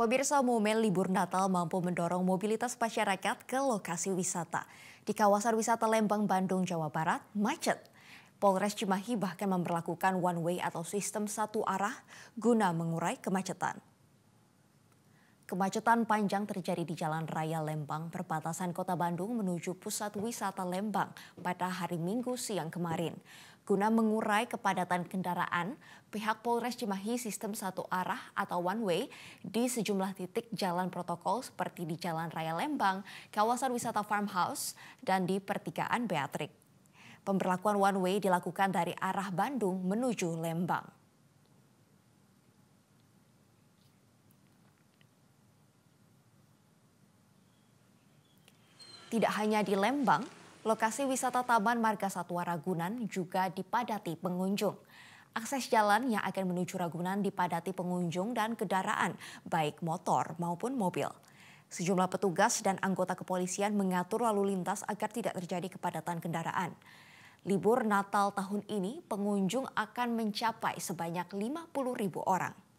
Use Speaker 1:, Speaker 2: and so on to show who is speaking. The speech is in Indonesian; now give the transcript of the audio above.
Speaker 1: Pemirsa momen libur Natal mampu mendorong mobilitas masyarakat ke lokasi wisata. Di kawasan wisata Lembang, Bandung, Jawa Barat, macet. Polres Cimahi bahkan memperlakukan one way atau sistem satu arah guna mengurai kemacetan. Kemacetan panjang terjadi di Jalan Raya Lembang, perbatasan kota Bandung menuju pusat wisata Lembang pada hari Minggu siang kemarin. Guna mengurai kepadatan kendaraan, pihak Polres Cimahi sistem satu arah atau one way di sejumlah titik jalan protokol seperti di Jalan Raya Lembang, kawasan wisata farmhouse, dan di pertigaan Beatrik. Pemberlakuan one way dilakukan dari arah Bandung menuju Lembang. Tidak hanya di Lembang, lokasi wisata Taman Marga Satwa Ragunan juga dipadati pengunjung. Akses jalan yang akan menuju Ragunan dipadati pengunjung dan kendaraan, baik motor maupun mobil. Sejumlah petugas dan anggota kepolisian mengatur lalu lintas agar tidak terjadi kepadatan kendaraan. Libur Natal tahun ini pengunjung akan mencapai sebanyak 50 ribu orang.